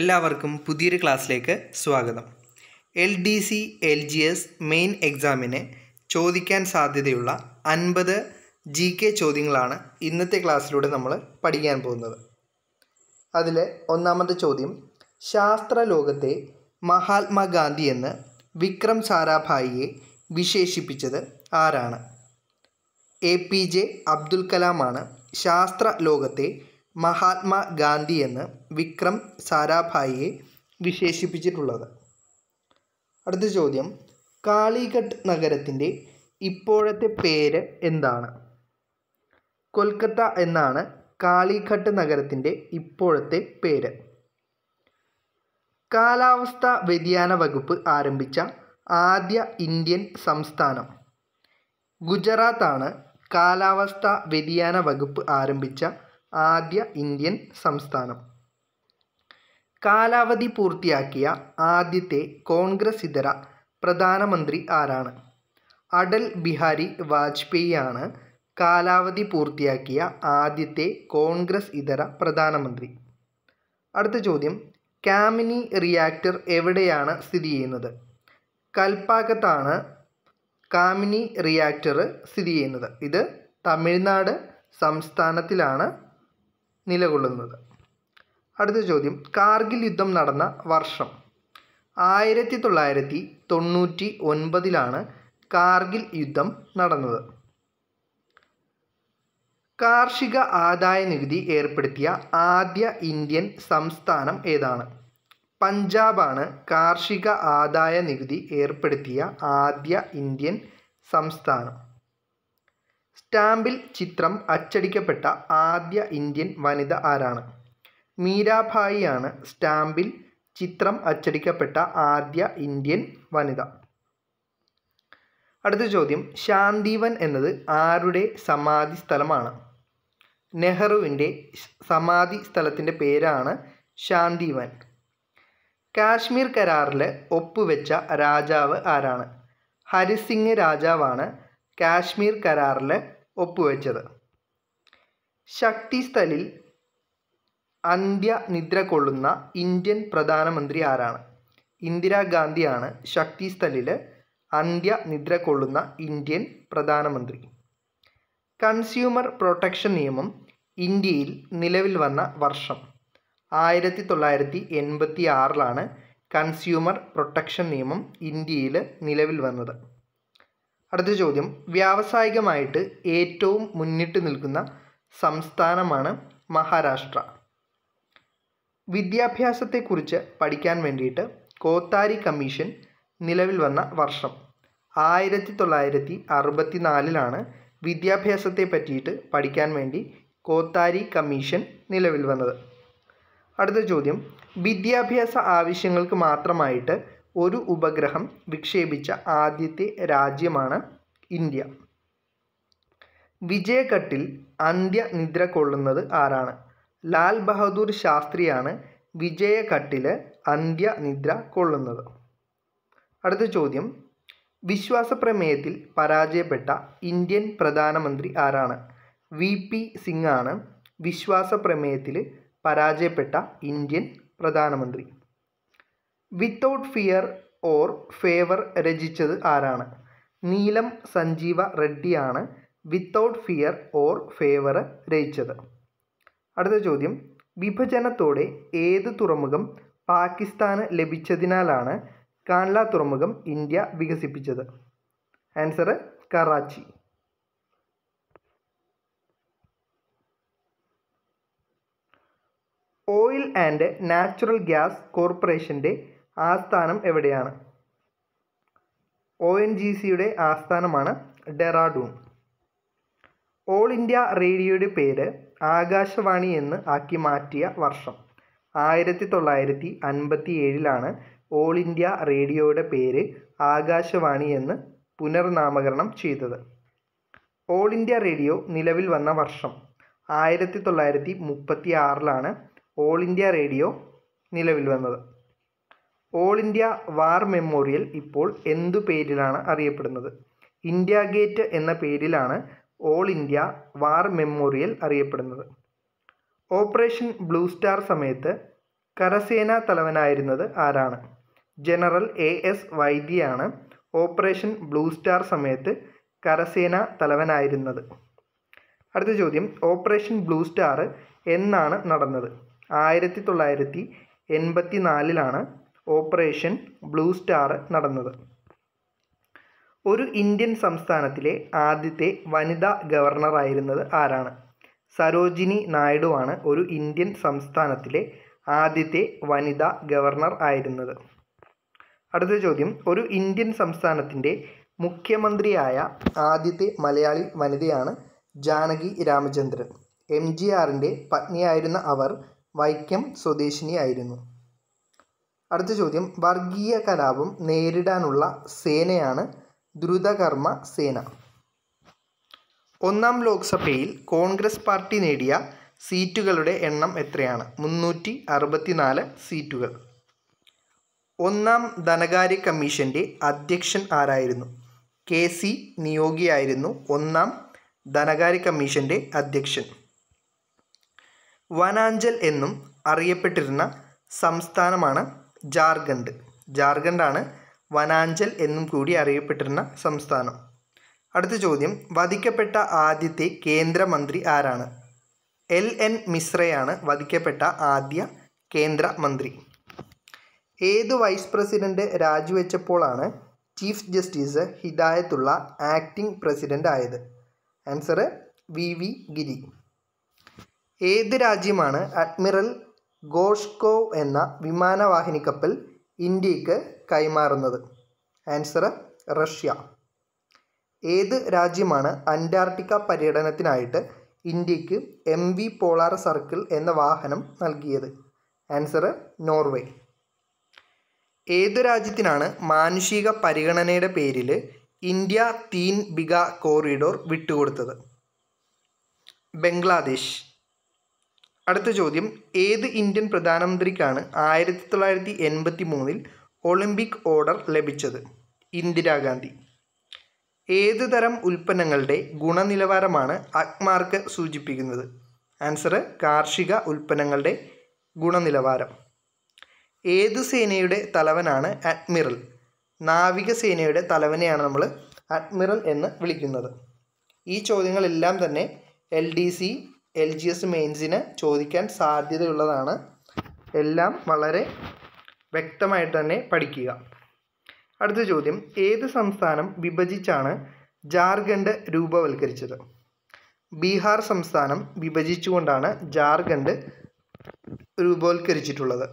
എല്ലാവർക്കും പുതിയൊരു ക്ലാസ്സിലേക്ക് സ്വാഗതം L D C L G S main എക്സാമിന് ചോദിക്കാൻ സാധ്യതയുള്ള അൻപത് ജി കെ ചോദ്യങ്ങളാണ് ഇന്നത്തെ ക്ലാസ്സിലൂടെ നമ്മൾ പഠിക്കാൻ പോകുന്നത് അതിൽ ഒന്നാമത്തെ ചോദ്യം ശാസ്ത്ര ലോകത്തെ മഹാത്മാഗാന്ധി എന്ന് വിക്രം സാരാഭായിയെ വിശേഷിപ്പിച്ചത് ആരാണ് എ പി ജെ അബ്ദുൽ കലാമാണ് ശാസ്ത്ര ലോകത്തെ മഹാത്മാ ഗാന്ധി എന്ന് വിക്രം സാരാഭായിയെ വിശേഷിപ്പിച്ചിട്ടുള്ളത് അടുത്ത ചോദ്യം കാളിഘട്ട് നഗരത്തിൻ്റെ ഇപ്പോഴത്തെ പേര് എന്താണ് കൊൽക്കത്ത എന്നാണ് കാളിഘട്ട് നഗരത്തിൻ്റെ ഇപ്പോഴത്തെ പേര് കാലാവസ്ഥ വ്യതിയാന വകുപ്പ് ആരംഭിച്ച ആദ്യ ഇന്ത്യൻ സംസ്ഥാനം ഗുജറാത്താണ് കാലാവസ്ഥ വ്യതിയാന വകുപ്പ് ആരംഭിച്ച ആദ്യ ഇന്ത്യൻ സംസ്ഥാനം കാലാവധി പൂർത്തിയാക്കിയ ആദ്യത്തെ കോൺഗ്രസ് ഇതര പ്രധാനമന്ത്രി ആരാണ് അടൽ ബിഹാരി വാജ്പേയി ആണ് കാലാവധി പൂർത്തിയാക്കിയ ആദ്യത്തെ കോൺഗ്രസ് ഇതര പ്രധാനമന്ത്രി അടുത്ത ചോദ്യം കാമിനി റിയാക്ടർ എവിടെയാണ് സ്ഥിതി ചെയ്യുന്നത് കൽപ്പാകത്താണ് കാമിനി റിയാക്ടർ സ്ഥിതി ചെയ്യുന്നത് ഇത് തമിഴ്നാട് സംസ്ഥാനത്തിലാണ് നിലകൊള്ളുന്നത് അടുത്ത ചോദ്യം കാർഗിൽ യുദ്ധം നടന്ന വർഷം ആയിരത്തി തൊള്ളായിരത്തി തൊണ്ണൂറ്റി ഒൻപതിലാണ് കാർഗിൽ യുദ്ധം നടന്നത് കാർഷിക ആദായ നികുതി ഏർപ്പെടുത്തിയ ആദ്യ ഇന്ത്യൻ സംസ്ഥാനം ഏതാണ് പഞ്ചാബാണ് കാർഷിക ആദായ നികുതി ഏർപ്പെടുത്തിയ ആദ്യ ഇന്ത്യൻ സംസ്ഥാനം സ്റ്റാമ്പിൽ ചിത്രം അച്ചടിക്കപ്പെട്ട ആദ്യ ഇന്ത്യൻ വനിത ആരാണ് മീരാഭായിയാണ് സ്റ്റാമ്പിൽ ചിത്രം അച്ചടിക്കപ്പെട്ട ആദ്യ ഇന്ത്യൻ വനിത അടുത്ത ചോദ്യം ശാന്തിവൻ എന്നത് ആരുടെ സമാധി സ്ഥലമാണ് നെഹ്റുവിൻ്റെ സമാധി സ്ഥലത്തിൻ്റെ പേരാണ് ശാന്തിവൻ കാശ്മീർ കരാറിൽ ഒപ്പുവെച്ച രാജാവ് ആരാണ് ഹരിസിംഗ് രാജാവാണ് കാശ്മീർ കരാറിൽ ഒപ്പുവെച്ചത് ശക്തിസ്ഥലിൽ നിദ്ര കൊള്ളുന്ന ഇന്ത്യൻ പ്രധാനമന്ത്രി ആരാണ് ഇന്ദിരാഗാന്ധിയാണ് ശക്തിസ്ഥലിൽ നിദ്ര കൊള്ളുന്ന ഇന്ത്യൻ പ്രധാനമന്ത്രി കൺസ്യൂമർ പ്രൊട്ടക്ഷൻ നിയമം ഇന്ത്യയിൽ നിലവിൽ വന്ന വർഷം ആയിരത്തി തൊള്ളായിരത്തി എൺപത്തി ആറിലാണ് കൺസ്യൂമർ പ്രൊട്ടക്ഷൻ നിയമം ഇന്ത്യയിൽ നിലവിൽ വന്നത് അടുത്ത ചോദ്യം വ്യാവസായികമായിട്ട് ഏറ്റവും മുന്നിട്ട് നിൽക്കുന്ന സംസ്ഥാനമാണ് മഹാരാഷ്ട്ര വിദ്യാഭ്യാസത്തെക്കുറിച്ച് പഠിക്കാൻ വേണ്ടിയിട്ട് കോത്താരി കമ്മീഷൻ നിലവിൽ വന്ന വർഷം ആയിരത്തി തൊള്ളായിരത്തി അറുപത്തി നാലിലാണ് വിദ്യാഭ്യാസത്തെ പറ്റിയിട്ട് പഠിക്കാൻ വേണ്ടി കോത്താരി കമ്മീഷൻ നിലവിൽ വന്നത് അടുത്ത ചോദ്യം വിദ്യാഭ്യാസ ആവശ്യങ്ങൾക്ക് മാത്രമായിട്ട് ഒരു ഉപഗ്രഹം വിക്ഷേപിച്ച ആദ്യത്തെ രാജ്യമാണ് ഇന്ത്യ വിജയഘട്ടിൽ നിദ്ര കൊള്ളുന്നത് ആരാണ് ലാൽ ബഹദൂർ ശാസ്ത്രിയാണ് വിജയഘട്ടിൽ നിദ്ര കൊള്ളുന്നത് അടുത്ത ചോദ്യം വിശ്വാസപ്രമേയത്തിൽ പരാജയപ്പെട്ട ഇന്ത്യൻ പ്രധാനമന്ത്രി ആരാണ് വി പി സിംഗ് ആണ് വിശ്വാസപ്രമേയത്തിൽ പരാജയപ്പെട്ട ഇന്ത്യൻ പ്രധാനമന്ത്രി വിത്തൗട്ട് ഫിയർ ഓർ ഫേവർ രചിച്ചത് ആരാണ് നീലം സഞ്ജീവ റെഡ്ഡിയാണ് വിത്തൗട്ട് ഫിയർ ഓർ ഫേവർ രചിച്ചത് അടുത്ത ചോദ്യം വിഭജനത്തോടെ ഏത് തുറമുഖം പാകിസ്ഥാന് ലഭിച്ചതിനാലാണ് കാൻല തുറമുഖം ഇന്ത്യ വികസിപ്പിച്ചത് answer Karachi oil and natural gas കോർപ്പറേഷൻ്റെ ആസ്ഥാനം എവിടെയാണ് ഒ എൻ ജി സിയുടെ ആസ്ഥാനമാണ് ഡെറാഡൂൺ ഓൾ ഇന്ത്യ റേഡിയോയുടെ പേര് ആകാശവാണി എന്ന് ആക്കി മാറ്റിയ വർഷം ആയിരത്തി തൊള്ളായിരത്തി അൻപത്തി ഏഴിലാണ് ഓൾ ഇന്ത്യ റേഡിയോയുടെ പേര് ആകാശവാണി എന്ന് പുനർനാമകരണം ചെയ്തത് ഓൾ ഇന്ത്യ റേഡിയോ നിലവിൽ വന്ന വർഷം ആയിരത്തി തൊള്ളായിരത്തി മുപ്പത്തി ആറിലാണ് ഓൾ ഇന്ത്യ റേഡിയോ നിലവിൽ വന്നത് ഓൾ ഇന്ത്യ വാർ മെമ്മോറിയൽ ഇപ്പോൾ എന്തു പേരിലാണ് അറിയപ്പെടുന്നത് ഇന്ത്യ ഗേറ്റ് എന്ന പേരിലാണ് ഓൾ ഇന്ത്യ വാർ മെമ്മോറിയൽ അറിയപ്പെടുന്നത് ഓപ്പറേഷൻ ബ്ലൂ സ്റ്റാർ സമയത്ത് കരസേനാ തലവനായിരുന്നത് ആരാണ് ജനറൽ എ എസ് വൈദ്യയാണ് ഓപ്പറേഷൻ ബ്ലൂ സ്റ്റാർ സമയത്ത് കരസേന തലവനായിരുന്നത് അടുത്ത ചോദ്യം ഓപ്പറേഷൻ ബ്ലൂ സ്റ്റാർ എന്നാണ് നടന്നത് ആയിരത്തി തൊള്ളായിരത്തി എൺപത്തി നാലിലാണ് ഓപ്പറേഷൻ ബ്ലൂ സ്റ്റാർ നടന്നത് ഒരു ഇന്ത്യൻ സംസ്ഥാനത്തിലെ ആദ്യത്തെ വനിതാ ഗവർണറായിരുന്നത് ആരാണ് സരോജിനി നായിഡു ആണ് ഒരു ഇന്ത്യൻ സംസ്ഥാനത്തിലെ ആദ്യത്തെ വനിതാ ഗവർണർ ആയിരുന്നത് അടുത്ത ചോദ്യം ഒരു ഇന്ത്യൻ സംസ്ഥാനത്തിൻ്റെ മുഖ്യമന്ത്രിയായ ആദ്യത്തെ മലയാളി വനിതയാണ് ജാനകി രാമചന്ദ്രൻ എം ജി ആറിൻ്റെ പത്നിയായിരുന്ന അവർ വൈക്കം സ്വദേശിനിയായിരുന്നു അടുത്ത ചോദ്യം വർഗീയ കലാപം നേരിടാനുള്ള സേനയാണ് ദ്രുതകർമ്മ സേന ഒന്നാം ലോക്സഭയിൽ കോൺഗ്രസ് പാർട്ടി നേടിയ സീറ്റുകളുടെ എണ്ണം എത്രയാണ് മുന്നൂറ്റി അറുപത്തിനാല് സീറ്റുകൾ ഒന്നാം ധനകാര്യ കമ്മീഷൻ്റെ അധ്യക്ഷൻ ആരായിരുന്നു കെ സി നിയോഗിയായിരുന്നു ഒന്നാം ധനകാര്യ കമ്മീഷൻ്റെ അധ്യക്ഷൻ വനാഞ്ചൽ എന്നും അറിയപ്പെട്ടിരുന്ന സംസ്ഥാനമാണ് ജാർഖണ്ഡ് ജാർഖണ്ഡാണ് വനാഞ്ചൽ എന്നും കൂടി അറിയപ്പെട്ടിരുന്ന സംസ്ഥാനം അടുത്ത ചോദ്യം വധിക്കപ്പെട്ട ആദ്യത്തെ കേന്ദ്രമന്ത്രി ആരാണ് എൽ എൻ മിശ്രയാണ് വധിക്കപ്പെട്ട ആദ്യ കേന്ദ്രമന്ത്രി ഏത് വൈസ് പ്രസിഡൻ്റ് രാജിവെച്ചപ്പോഴാണ് chief justice Hidayatullah acting president ആയത് ആൻസർ വി വി ഗിരി ഏത് രാജ്യമാണ് അഡ്മിറൽ ഗോഷ്കോവ് എന്ന വിമാനവാഹിനി കപ്പൽ ഇന്ത്യക്ക് കൈമാറുന്നത് ആൻസർ റഷ്യ ഏത് രാജ്യമാണ് അന്റാർട്ടിക്ക പര്യടനത്തിനായിട്ട് ഇന്ത്യക്ക് എം വി പോളാർ സർക്കിൾ എന്ന വാഹനം നൽകിയത് ആൻസർ നോർവേ ഏത് രാജ്യത്തിനാണ് മാനുഷിക പരിഗണനയുടെ പേരിൽ ഇന്ത്യ തീൻ ബിഗ കോറിഡോർ വിട്ടുകൊടുത്തത് ബംഗ്ലാദേശ് അടുത്ത ചോദ്യം ഏത് ഇന്ത്യൻ പ്രധാനമന്ത്രിക്കാണ് ആയിരത്തി തൊള്ളായിരത്തി എൺപത്തി മൂന്നിൽ ഒളിമ്പിക് ഓർഡർ ലഭിച്ചത് ഇന്ദിരാഗാന്ധി ഏത് തരം ഉൽപ്പന്നങ്ങളുടെ ഗുണനിലവാരമാണ് അക്മാർക്ക് സൂചിപ്പിക്കുന്നത് ആൻസർ കാർഷിക ഉൽപ്പന്നങ്ങളുടെ ഗുണനിലവാരം ഏത് സേനയുടെ തലവനാണ് അഡ്മിറൽ നാവികസേനയുടെ തലവനെയാണ് നമ്മൾ അഡ്മിറൽ എന്ന് വിളിക്കുന്നത് ഈ ചോദ്യങ്ങളെല്ലാം തന്നെ L D C L G S മെയിൻസിന് ചോദിക്കാൻ സാധ്യതയുള്ളതാണ് എല്ലാം വളരെ വ്യക്തമായിട്ട് തന്നെ പഠിക്കുക അടുത്ത ചോദ്യം ഏത് സംസ്ഥാനം വിഭജിച്ചാണ് ജാർഖണ്ഡ് രൂപവൽക്കരിച്ചത് ബീഹാർ സംസ്ഥാനം വിഭജിച്ചുകൊണ്ടാണ് ജാർഖണ്ഡ് രൂപവൽക്കരിച്ചിട്ടുള്ളത്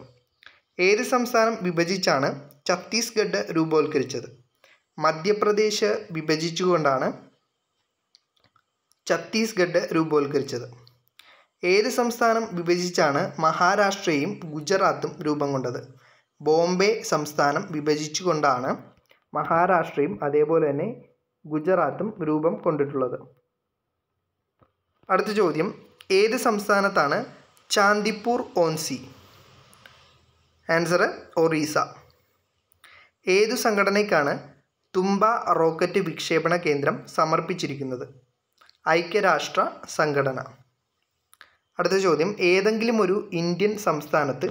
ഏത് സംസ്ഥാനം വിഭജിച്ചാണ് ഛത്തീസ്ഗഡ് രൂപവൽക്കരിച്ചത് മധ്യപ്രദേശ് വിഭജിച്ചുകൊണ്ടാണ് ഛത്തീസ്ഗഡ് രൂപവൽക്കരിച്ചത് ഏത് സംസ്ഥാനം വിഭജിച്ചാണ് മഹാരാഷ്ട്രയും ഗുജറാത്തും രൂപം കൊണ്ടത് ബോംബെ സംസ്ഥാനം വിഭജിച്ചുകൊണ്ടാണ് മഹാരാഷ്ട്രയും അതേപോലെ തന്നെ ഗുജറാത്തും രൂപം കൊണ്ടിട്ടുള്ളത് അടുത്ത ചോദ്യം ഏത് സംസ്ഥാനത്താണ് ചാന്ദിപ്പൂർ ഓൻസി ആൻസർ ഒറീസ ഏതു സംഘടനയ്ക്കാണ് തുമ്പ റോക്കറ്റ് വിക്ഷേപണ കേന്ദ്രം സമർപ്പിച്ചിരിക്കുന്നത് ഐക്യരാഷ്ട്ര സംഘടന അടുത്ത ചോദ്യം ഏതെങ്കിലും ഒരു ഇന്ത്യൻ സംസ്ഥാനത്ത്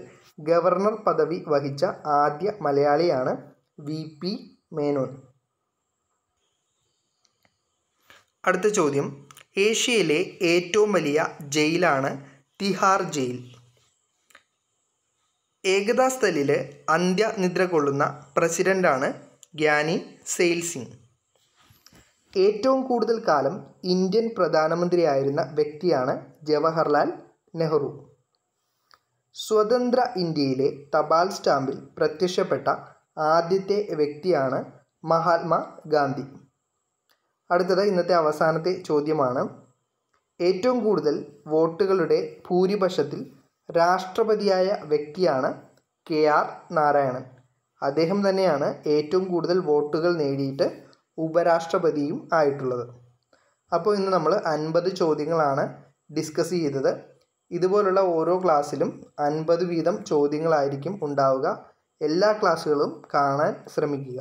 ഗവർണർ പദവി വഹിച്ച ആദ്യ മലയാളിയാണ് വി പി മേനോൻ അടുത്ത ചോദ്യം ഏഷ്യയിലെ ഏറ്റവും വലിയ ജയിലാണ് തിഹാർ ജയിൽ ഏകതാസ്ഥലിൽ അന്ത്യനിദ്ര കൊള്ളുന്ന പ്രസിഡൻ്റാണ് ഗ്യാനി സെയിൽസിംഗ് ഏറ്റവും കൂടുതൽ കാലം ഇന്ത്യൻ പ്രധാനമന്ത്രിയായിരുന്ന വ്യക്തിയാണ് ജവഹർലാൽ നെഹ്റു സ്വതന്ത്ര ഇന്ത്യയിലെ തപാൽ സ്റ്റാമ്പിൽ പ്രത്യക്ഷപ്പെട്ട ആദ്യത്തെ വ്യക്തിയാണ് മഹാത്മാ ഗാന്ധി അടുത്തത് ഇന്നത്തെ അവസാനത്തെ ചോദ്യമാണ് ഏറ്റവും കൂടുതൽ വോട്ടുകളുടെ ഭൂരിപക്ഷത്തിൽ രാഷ്ട്രപതിയായ വ്യക്തിയാണ് കെ ആർ നാരായണൻ അദ്ദേഹം തന്നെയാണ് ഏറ്റവും കൂടുതൽ വോട്ടുകൾ നേടിയിട്ട് ഉപരാഷ്ട്രപതിയും ആയിട്ടുള്ളത് അപ്പോൾ ഇന്ന് നമ്മൾ അൻപത് ചോദ്യങ്ങളാണ് ഡിസ്കസ് ചെയ്തത് ഇതുപോലുള്ള ഓരോ ക്ലാസ്സിലും അൻപത് വീതം ചോദ്യങ്ങളായിരിക്കും ഉണ്ടാവുക എല്ലാ ക്ലാസ്സുകളും കാണാൻ ശ്രമിക്കുക